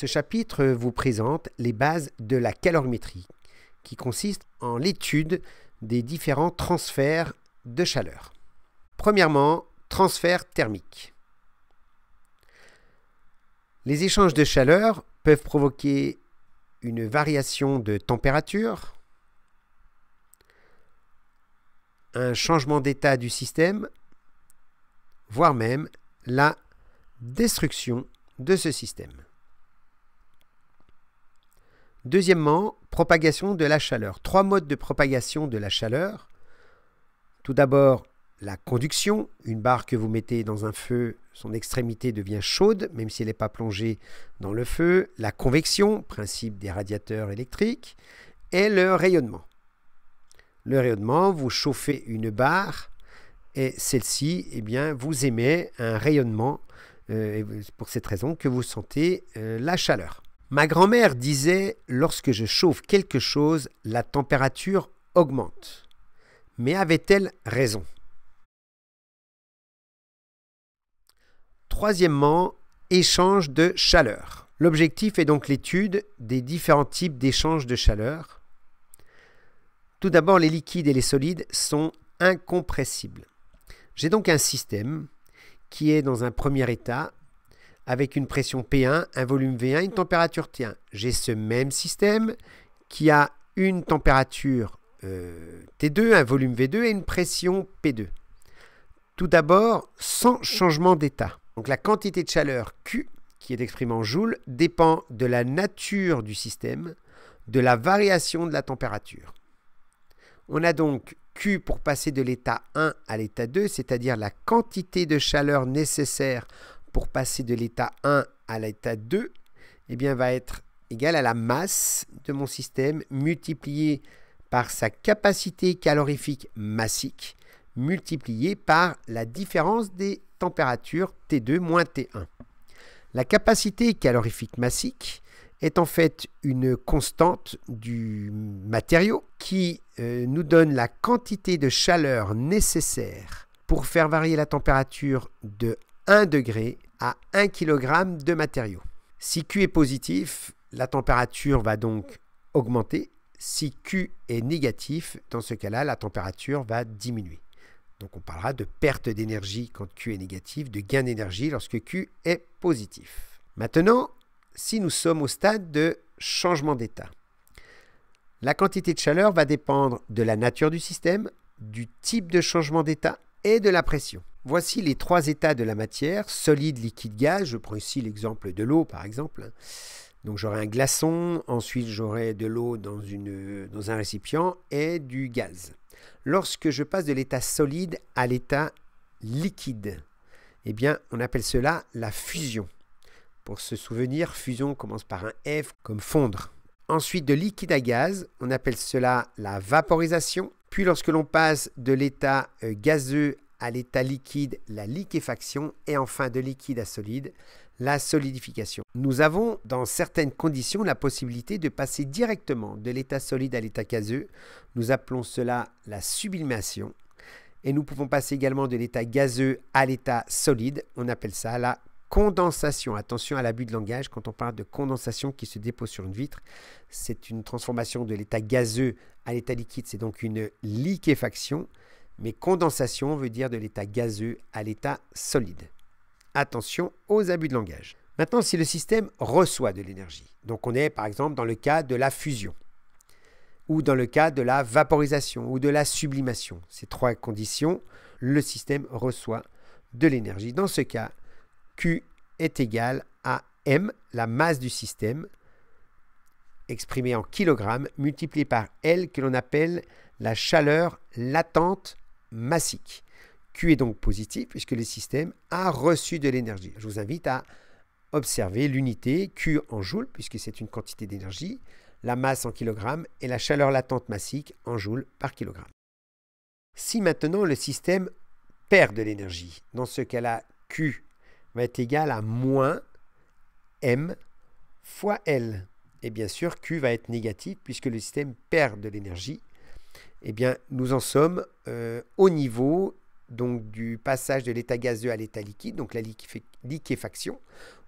Ce chapitre vous présente les bases de la calorimétrie, qui consiste en l'étude des différents transferts de chaleur. Premièrement, transfert thermique. Les échanges de chaleur peuvent provoquer une variation de température, un changement d'état du système, voire même la destruction de ce système. Deuxièmement, propagation de la chaleur. Trois modes de propagation de la chaleur. Tout d'abord, la conduction. Une barre que vous mettez dans un feu, son extrémité devient chaude, même si elle n'est pas plongée dans le feu. La convection, principe des radiateurs électriques. Et le rayonnement. Le rayonnement, vous chauffez une barre et celle-ci, eh bien, vous émet un rayonnement. Euh, pour cette raison que vous sentez euh, la chaleur. Ma grand-mère disait, lorsque je chauffe quelque chose, la température augmente. Mais avait-elle raison Troisièmement, échange de chaleur. L'objectif est donc l'étude des différents types d'échanges de chaleur. Tout d'abord, les liquides et les solides sont incompressibles. J'ai donc un système qui est dans un premier état avec une pression P1, un volume V1, une température T1. J'ai ce même système qui a une température euh, T2, un volume V2 et une pression P2. Tout d'abord, sans changement d'état. Donc la quantité de chaleur Q, qui est exprimée en joules, dépend de la nature du système, de la variation de la température. On a donc Q pour passer de l'état 1 à l'état 2, c'est-à-dire la quantité de chaleur nécessaire pour passer de l'état 1 à l'état 2, eh bien, va être égal à la masse de mon système multipliée par sa capacité calorifique massique multipliée par la différence des températures T2 moins T1. La capacité calorifique massique est en fait une constante du matériau qui euh, nous donne la quantité de chaleur nécessaire pour faire varier la température de 1 degré à 1 kg de matériaux. Si Q est positif, la température va donc augmenter. Si Q est négatif, dans ce cas-là, la température va diminuer. Donc on parlera de perte d'énergie quand Q est négatif, de gain d'énergie lorsque Q est positif. Maintenant, si nous sommes au stade de changement d'état, la quantité de chaleur va dépendre de la nature du système, du type de changement d'état et de la pression. Voici les trois états de la matière, solide, liquide, gaz. Je prends ici l'exemple de l'eau, par exemple. Donc j'aurai un glaçon, ensuite j'aurai de l'eau dans, dans un récipient et du gaz. Lorsque je passe de l'état solide à l'état liquide, eh bien on appelle cela la fusion. Pour se souvenir, fusion commence par un F comme fondre. Ensuite de liquide à gaz, on appelle cela la vaporisation. Puis lorsque l'on passe de l'état euh, gazeux à l'état liquide la liquéfaction et enfin de liquide à solide la solidification. Nous avons dans certaines conditions la possibilité de passer directement de l'état solide à l'état gazeux. Nous appelons cela la sublimation. Et nous pouvons passer également de l'état gazeux à l'état solide. On appelle ça la condensation. Attention à l'abus de langage quand on parle de condensation qui se dépose sur une vitre. C'est une transformation de l'état gazeux à l'état liquide. C'est donc une liquéfaction mais condensation veut dire de l'état gazeux à l'état solide. Attention aux abus de langage. Maintenant, si le système reçoit de l'énergie, donc on est par exemple dans le cas de la fusion, ou dans le cas de la vaporisation, ou de la sublimation, ces trois conditions, le système reçoit de l'énergie. Dans ce cas, Q est égal à M, la masse du système, exprimée en kilogrammes, multipliée par L, que l'on appelle la chaleur latente massique. Q est donc positif puisque le système a reçu de l'énergie. Je vous invite à observer l'unité Q en joules puisque c'est une quantité d'énergie, la masse en kilogrammes et la chaleur latente massique en joules par kilogramme. Si maintenant le système perd de l'énergie, dans ce cas-là, Q va être égal à moins M fois L. Et bien sûr, Q va être négatif puisque le système perd de l'énergie eh bien, nous en sommes euh, au niveau donc, du passage de l'état gazeux à l'état liquide, donc la liquéfaction,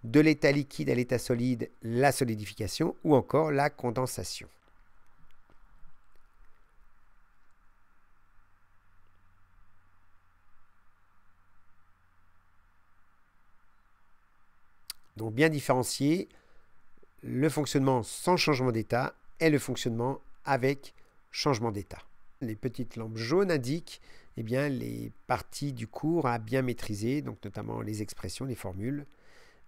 de l'état liquide à l'état solide, la solidification, ou encore la condensation. Donc bien différencier le fonctionnement sans changement d'état et le fonctionnement avec changement d'état. Les petites lampes jaunes indiquent eh bien, les parties du cours à bien maîtriser, donc notamment les expressions, les formules,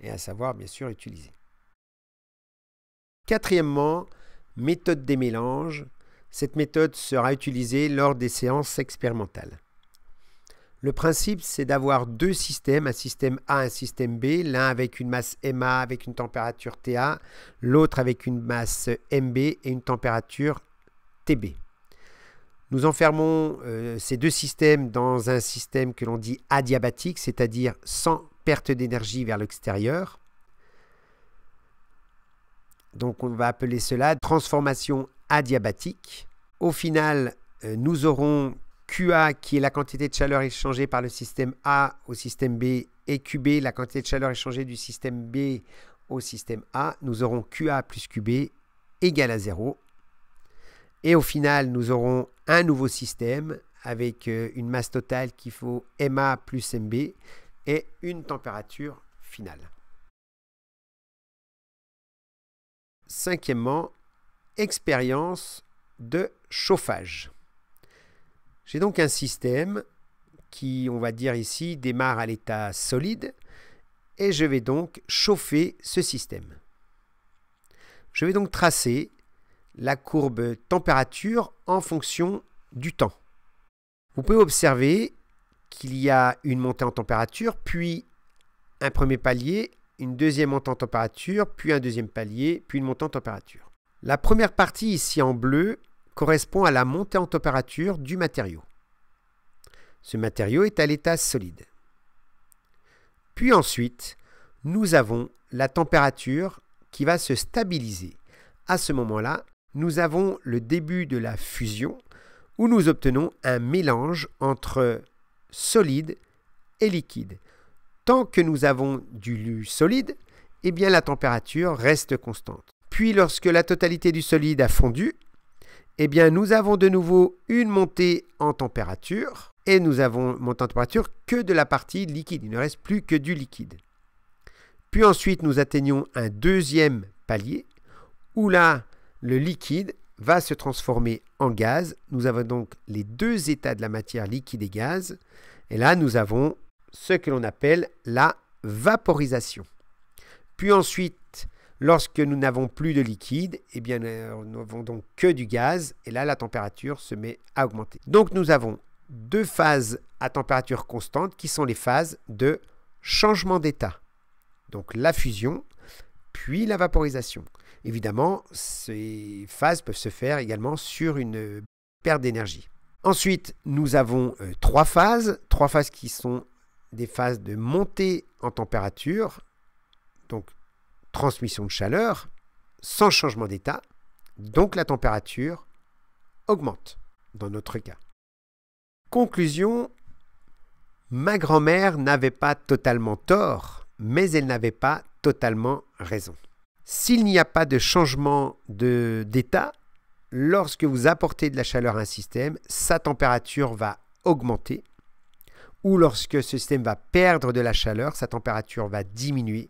et à savoir bien sûr utiliser. Quatrièmement, méthode des mélanges. Cette méthode sera utilisée lors des séances expérimentales. Le principe, c'est d'avoir deux systèmes, un système A, un système B, l'un avec une masse MA avec une température TA, l'autre avec une masse MB et une température TB. Nous enfermons euh, ces deux systèmes dans un système que l'on dit adiabatique, c'est-à-dire sans perte d'énergie vers l'extérieur. Donc on va appeler cela transformation adiabatique. Au final, euh, nous aurons QA qui est la quantité de chaleur échangée par le système A au système B et QB la quantité de chaleur échangée du système B au système A. Nous aurons QA plus QB égale à 0 et au final, nous aurons un nouveau système avec euh, une masse totale qui faut MA plus MB et une température finale. Cinquièmement, expérience de chauffage. J'ai donc un système qui, on va dire ici, démarre à l'état solide et je vais donc chauffer ce système. Je vais donc tracer la courbe température en fonction du temps. Vous pouvez observer qu'il y a une montée en température, puis un premier palier, une deuxième montée en température, puis un deuxième palier, puis une montée en température. La première partie ici en bleu correspond à la montée en température du matériau. Ce matériau est à l'état solide. Puis ensuite, nous avons la température qui va se stabiliser. À ce moment-là, nous avons le début de la fusion où nous obtenons un mélange entre solide et liquide. Tant que nous avons du solide, eh bien la température reste constante. Puis lorsque la totalité du solide a fondu, eh bien nous avons de nouveau une montée en température et nous avons montée en température que de la partie liquide, il ne reste plus que du liquide. Puis ensuite nous atteignons un deuxième palier où là le liquide va se transformer en gaz. Nous avons donc les deux états de la matière liquide et gaz. Et là, nous avons ce que l'on appelle la vaporisation. Puis ensuite, lorsque nous n'avons plus de liquide, eh bien, nous n'avons donc que du gaz. Et là, la température se met à augmenter. Donc, nous avons deux phases à température constante qui sont les phases de changement d'état. Donc, la fusion, puis la vaporisation. Évidemment, ces phases peuvent se faire également sur une perte d'énergie. Ensuite, nous avons euh, trois phases, trois phases qui sont des phases de montée en température, donc transmission de chaleur, sans changement d'état, donc la température augmente dans notre cas. Conclusion, ma grand-mère n'avait pas totalement tort, mais elle n'avait pas totalement raison. S'il n'y a pas de changement d'état, lorsque vous apportez de la chaleur à un système, sa température va augmenter, ou lorsque ce système va perdre de la chaleur, sa température va diminuer.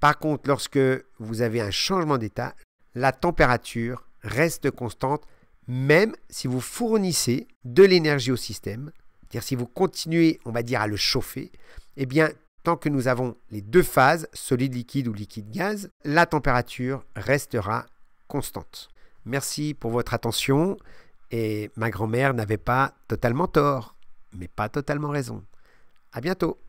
Par contre, lorsque vous avez un changement d'état, la température reste constante, même si vous fournissez de l'énergie au système, c'est-à-dire si vous continuez, on va dire, à le chauffer, eh bien, Tant que nous avons les deux phases, solide liquide ou liquide gaz, la température restera constante. Merci pour votre attention et ma grand-mère n'avait pas totalement tort, mais pas totalement raison. À bientôt.